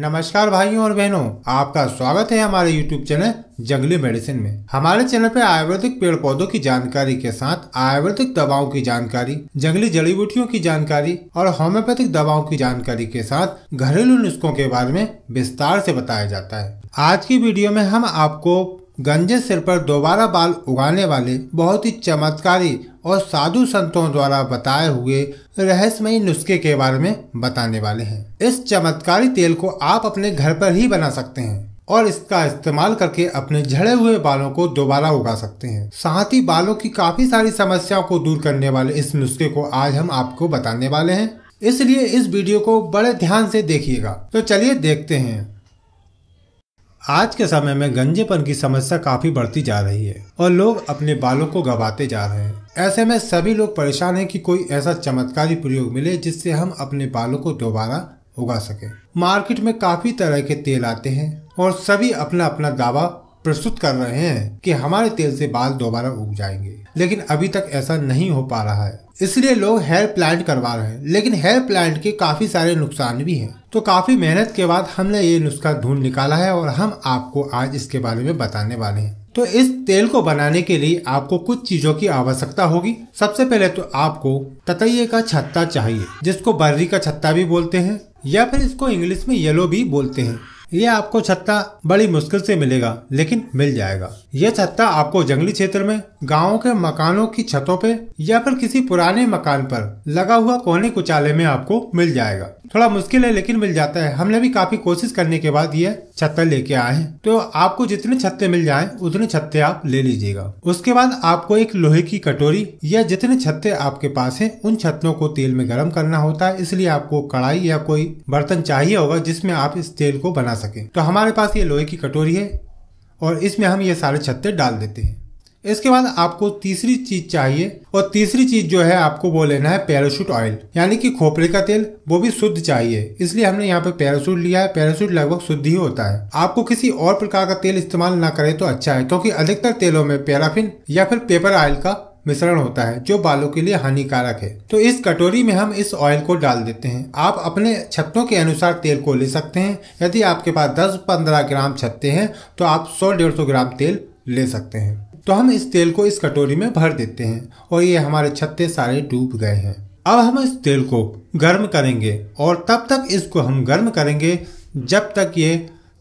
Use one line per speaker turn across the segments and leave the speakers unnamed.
नमस्कार भाइयों और बहनों आपका स्वागत है हमारे YouTube चैनल जंगली मेडिसिन में हमारे चैनल पर आयुर्वेदिक पेड़ पौधों की जानकारी के साथ आयुर्वेदिक दवाओं की जानकारी जंगली जड़ी बूटियों की जानकारी और होम्योपैथिक दवाओं की जानकारी के साथ घरेलू नुस्खों के बारे में विस्तार से बताया जाता है आज की वीडियो में हम आपको गंजे सिर पर दोबारा बाल उगाने वाले बहुत ही चमत्कारी और साधु संतों द्वारा बताए हुए रहस्यमयी नुस्खे के बारे में बताने वाले हैं इस चमत्कारी तेल को आप अपने घर पर ही बना सकते हैं और इसका इस्तेमाल करके अपने झड़े हुए बालों को दोबारा उगा सकते हैं साथ ही बालों की काफी सारी समस्याओं को दूर करने वाले इस नुस्खे को आज हम आपको बताने वाले हैं इसलिए इस वीडियो को बड़े ध्यान से देखिएगा तो चलिए देखते हैं आज के समय में गंजेपन की समस्या काफी बढ़ती जा रही है और लोग अपने बालों को गवाते जा रहे हैं ऐसे में सभी लोग परेशान हैं कि कोई ऐसा चमत्कारी प्रयोग मिले जिससे हम अपने बालों को दोबारा उगा सके मार्केट में काफी तरह के तेल आते हैं और सभी अपना अपना दावा प्रस्तुत कर रहे हैं कि हमारे तेल से बाल दोबारा उग जाएंगे लेकिन अभी तक ऐसा नहीं हो पा रहा है इसलिए लोग हेयर प्लांट करवा रहे हैं लेकिन हेयर प्लांट के काफी सारे नुकसान भी हैं तो काफी मेहनत के बाद हमने ये नुस्खा ढूंढ निकाला है और हम आपको आज इसके बारे में बताने वाले हैं तो इस तेल को बनाने के लिए आपको कुछ चीजों की आवश्यकता होगी सबसे पहले तो आपको ततये का छत्ता चाहिए जिसको बर्री का छत्ता भी बोलते हैं या फिर इसको इंग्लिश में येलो भी बोलते हैं ये आपको छत्ता बड़ी मुश्किल से मिलेगा लेकिन मिल जाएगा ये छत्ता आपको जंगली क्षेत्र में गाँव के मकानों की छतों पे या फिर किसी पुराने मकान पर लगा हुआ कोने कुचाले में आपको मिल जाएगा थोड़ा मुश्किल है लेकिन मिल जाता है हमने भी काफी कोशिश करने के बाद ये छत्ते लेके आए हैं तो आपको जितने छत्ते मिल जाए उतने छत्ते आप ले लीजिएगा उसके बाद आपको एक लोहे की कटोरी या जितने छत्ते आपके पास है उन छत्तों को तेल में गर्म करना होता है इसलिए आपको कड़ाई या कोई बर्तन चाहिए होगा जिसमें आप इस तेल को बना सके तो हमारे पास ये लोहे की कटोरी है और इसमें हम ये सारे छत्ते डाल देते हैं इसके बाद आपको तीसरी चीज चाहिए और तीसरी चीज जो है आपको वो लेना है पैराशूट ऑयल यानी कि खोपड़े का तेल वो भी शुद्ध चाहिए इसलिए हमने यहाँ पे पैराशूट लिया है पैराशूट लगभग शुद्ध ही होता है आपको किसी और प्रकार का तेल इस्तेमाल ना करें तो अच्छा है क्योंकि अधिकतर तेलों में पैराफिन या फिर पेपर ऑयल का मिश्रण होता है जो बालों के लिए हानिकारक है तो इस कटोरी में हम इस ऑयल को डाल देते हैं आप अपने छत्तों के अनुसार तेल को ले सकते हैं यदि आपके पास 10-15 ग्राम छत्ते हैं तो आप 100-150 ग्राम तेल ले सकते हैं तो हम इस तेल को इस कटोरी में भर देते हैं और ये हमारे छत्ते सारे डूब गए हैं अब हम इस तेल को गर्म करेंगे और तब तक इसको हम गर्म करेंगे जब तक ये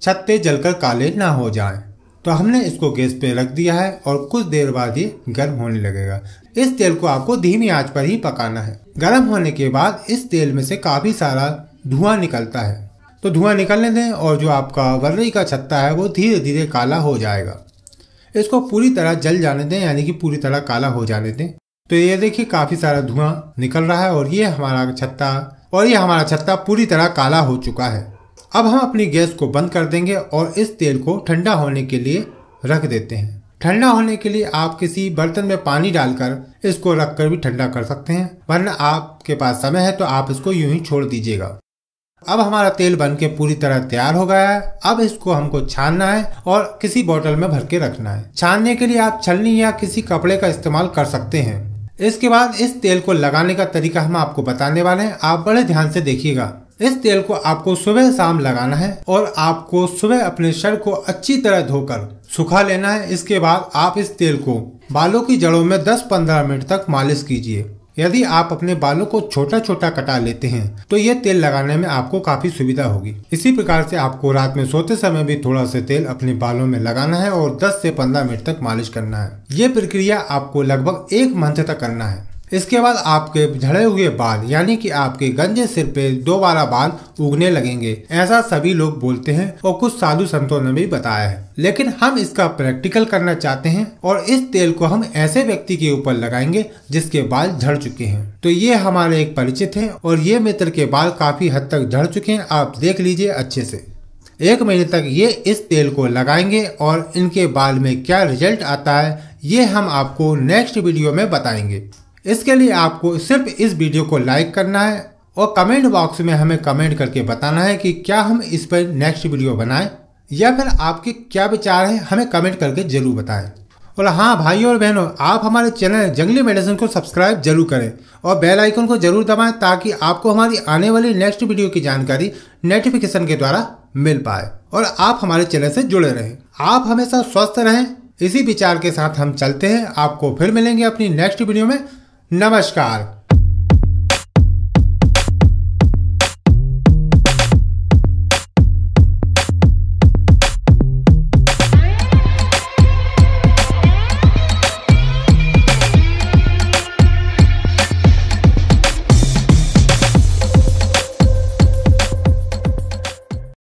छत्ते जलकर काले ना हो जाएं। तो हमने इसको गैस पे रख दिया है और कुछ देर बाद ये गर्म होने लगेगा इस तेल को आपको धीमी आंच पर ही पकाना है गर्म होने के बाद इस तेल में से काफी सारा धुआं निकलता है तो धुआं निकलने दें और जो आपका वर्री का छत्ता है वो धीरे धीरे काला हो जाएगा तो इसको पूरी तरह जल जाने दें यानी कि पूरी तरह काला हो जाने दें तो ये देखिए काफ़ी सारा धुआं निकल रहा है और ये हमारा छत्ता और ये हमारा छत्ता पूरी तरह काला हो चुका है अब हम अपनी गैस को बंद कर देंगे और इस तेल को ठंडा होने के लिए रख देते हैं ठंडा होने के लिए आप किसी बर्तन में पानी डालकर इसको रखकर भी ठंडा कर सकते हैं वरना आपके पास समय है तो आप इसको यूं ही छोड़ दीजिएगा अब हमारा तेल बन के पूरी तरह तैयार हो गया है अब इसको हमको छानना है और किसी बोतल में भर के रखना है छानने के लिए आप छलनी या किसी कपड़े का इस्तेमाल कर सकते हैं इसके बाद इस तेल को लगाने का तरीका हम आपको बताने वाले हैं आप बड़े ध्यान से देखिएगा इस तेल को आपको सुबह शाम लगाना है और आपको सुबह अपने शर को अच्छी तरह धोकर सुखा लेना है इसके बाद आप इस तेल को बालों की जड़ों में 10-15 मिनट तक मालिश कीजिए यदि आप अपने बालों को छोटा छोटा कटा लेते हैं तो ये तेल लगाने में आपको काफी सुविधा होगी इसी प्रकार से आपको रात में सोते समय भी थोड़ा सा तेल अपने बालों में लगाना है और 10 से 15 मिनट तक मालिश करना है ये प्रक्रिया आपको लगभग एक मंथ तक करना है इसके बाद आपके झड़े हुए बाल यानी कि आपके गंजे सिर पे दोबारा बाल उगने लगेंगे ऐसा सभी लोग बोलते हैं और कुछ साधु संतों ने भी बताया है लेकिन हम इसका प्रैक्टिकल करना चाहते हैं और इस तेल को हम ऐसे व्यक्ति के ऊपर लगाएंगे जिसके बाल झड़ चुके हैं तो ये हमारे एक परिचित है और ये मित्र के बाल काफी हद तक झड़ चुके हैं आप देख लीजिए अच्छे से एक महीने तक ये इस तेल को लगाएंगे और इनके बाल में क्या रिजल्ट आता है ये हम आपको नेक्स्ट वीडियो में बताएंगे इसके लिए आपको सिर्फ इस वीडियो को लाइक करना है और कमेंट बॉक्स में हमें कमेंट करके बताना है कि क्या हम इस पर नेक्स्ट वीडियो बनाएं या फिर आपके क्या विचार हैं हमें कमेंट करके जरूर बताएं और हाँ भाइयों और बहनों आप हमारे चैनल जंगली मेडिसिन को सब्सक्राइब जरूर करें और बेल आइकन को जरूर दबाएं ताकि आपको हमारी आने वाली नेक्स्ट वीडियो की जानकारी नोटिफिकेशन के द्वारा मिल पाए और आप हमारे चैनल से जुड़े रहें आप हमेशा स्वस्थ रहें इसी विचार के साथ हम चलते हैं आपको फिर मिलेंगे अपनी नेक्स्ट वीडियो में नमस्कार